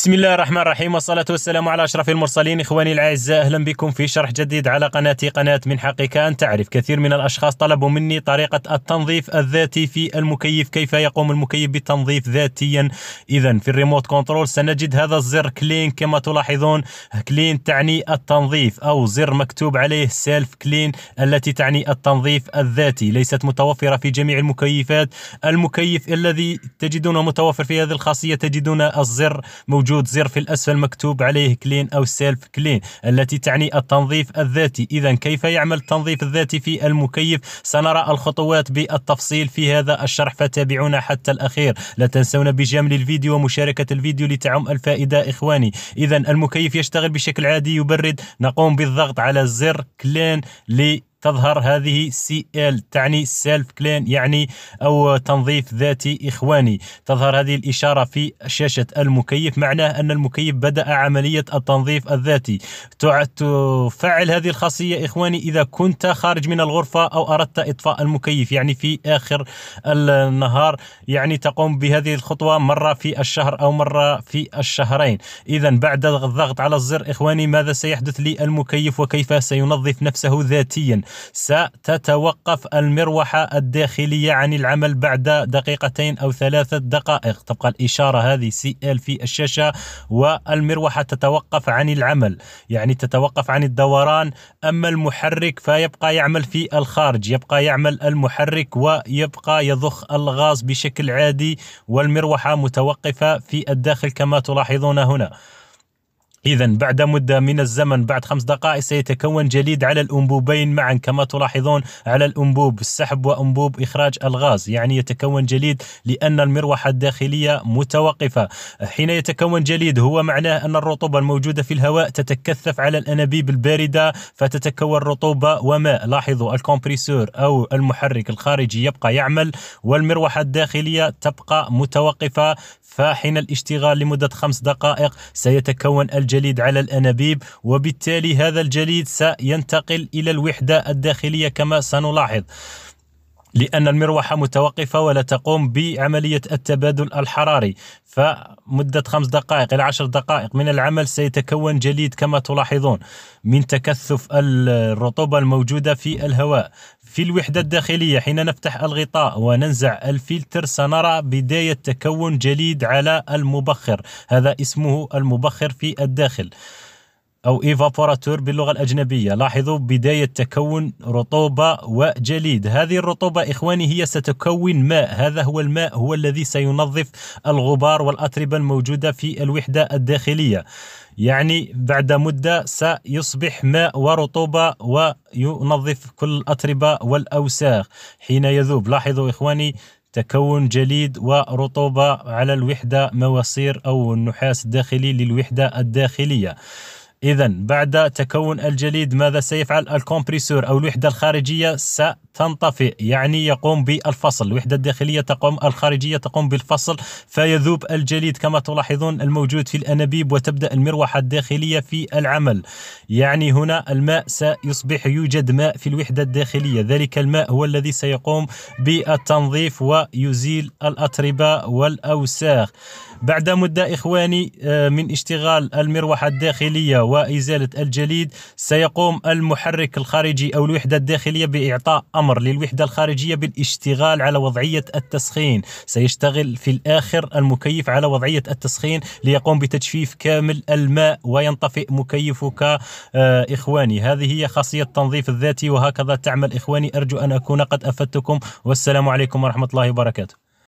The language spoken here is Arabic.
بسم الله الرحمن الرحيم والصلاة والسلام على أشرف المرسلين إخواني الأعزاء أهلا بكم في شرح جديد على قناتي قناة من حقك أن تعرف كثير من الأشخاص طلبوا مني طريقة التنظيف الذاتي في المكيف كيف يقوم المكيف بالتنظيف ذاتيا إذا في الريموت كنترول سنجد هذا الزر كلين كما تلاحظون كلين تعني التنظيف أو زر مكتوب عليه سيلف كلين التي تعني التنظيف الذاتي ليست متوفرة في جميع المكيفات المكيف الذي تجدونه متوفر في هذه الخاصية تجدون الزر موجود وجود زر في الأسفل مكتوب عليه كلين أو سيلف كلين التي تعني التنظيف الذاتي إذا كيف يعمل التنظيف الذاتي في المكيف سنرى الخطوات بالتفصيل في هذا الشرح فتابعونا حتى الأخير لا تنسونا بجمل الفيديو ومشاركة الفيديو لتعم الفائدة إخواني إذا المكيف يشتغل بشكل عادي يبرد نقوم بالضغط على الزر كلين لي تظهر هذه سي ال تعني سيلف كلين يعني او تنظيف ذاتي اخواني تظهر هذه الاشاره في شاشه المكيف معناه ان المكيف بدا عمليه التنظيف الذاتي تفعل هذه الخاصيه اخواني اذا كنت خارج من الغرفه او اردت اطفاء المكيف يعني في اخر النهار يعني تقوم بهذه الخطوه مره في الشهر او مره في الشهرين اذا بعد الضغط على الزر اخواني ماذا سيحدث للمكيف وكيف سينظف نفسه ذاتيا ستتوقف المروحة الداخلية عن العمل بعد دقيقتين أو ثلاثة دقائق تبقى الإشارة هذه سي ال في الشاشة والمروحة تتوقف عن العمل يعني تتوقف عن الدوران أما المحرك فيبقى يعمل في الخارج يبقى يعمل المحرك ويبقى يضخ الغاز بشكل عادي والمروحة متوقفة في الداخل كما تلاحظون هنا إذا بعد مدة من الزمن بعد خمس دقائق سيتكون جليد على الأنبوبين معا كما تلاحظون على الأنبوب السحب وأنبوب إخراج الغاز يعني يتكون جليد لأن المروحة الداخلية متوقفة حين يتكون جليد هو معناه أن الرطوبة الموجودة في الهواء تتكثف على الأنابيب الباردة فتتكون رطوبة وماء لاحظوا الكمبريسور أو المحرك الخارجي يبقى يعمل والمروحة الداخلية تبقى متوقفة فحين الاشتغال لمدة خمس دقائق سيتكون الجليد الجليد على الأنابيب وبالتالي هذا الجليد سينتقل إلى الوحدة الداخلية كما سنلاحظ لأن المروحة متوقفة ولا تقوم بعملية التبادل الحراري فمدة خمس دقائق إلى عشر دقائق من العمل سيتكون جليد كما تلاحظون من تكثف الرطوبة الموجودة في الهواء في الوحدة الداخلية حين نفتح الغطاء وننزع الفلتر سنرى بداية تكون جليد على المبخر هذا اسمه المبخر في الداخل أو إيفابوراتور باللغة الأجنبية لاحظوا بداية تكون رطوبة وجليد هذه الرطوبة إخواني هي ستكون ماء هذا هو الماء هو الذي سينظف الغبار والأتربة الموجودة في الوحدة الداخلية يعني بعد مدة سيصبح ماء ورطوبة وينظف كل الأتربة والأوساخ حين يذوب لاحظوا إخواني تكون جليد ورطوبة على الوحدة مواسير أو النحاس الداخلي للوحدة الداخلية إذا بعد تكون الجليد ماذا سيفعل الكومبريسور أو الوحدة الخارجية ستنطفئ يعني يقوم بالفصل الوحدة الداخلية تقوم الخارجية تقوم بالفصل فيذوب الجليد كما تلاحظون الموجود في الأنابيب وتبدأ المروحة الداخلية في العمل يعني هنا الماء سيصبح يوجد ماء في الوحدة الداخلية ذلك الماء هو الذي سيقوم بالتنظيف ويزيل الأتربة والأوساخ بعد مدة إخواني آه، من اشتغال المروحة الداخلية وإزالة الجليد سيقوم المحرك الخارجي أو الوحدة الداخلية بإعطاء أمر للوحدة الخارجية بالاشتغال على وضعية التسخين سيشتغل في الآخر المكيف على وضعية التسخين ليقوم بتجفيف كامل الماء وينطفئ مكيفك آه، إخواني هذه هي خاصية التنظيف الذاتي وهكذا تعمل إخواني أرجو أن أكون قد أفدتكم والسلام عليكم ورحمة الله وبركاته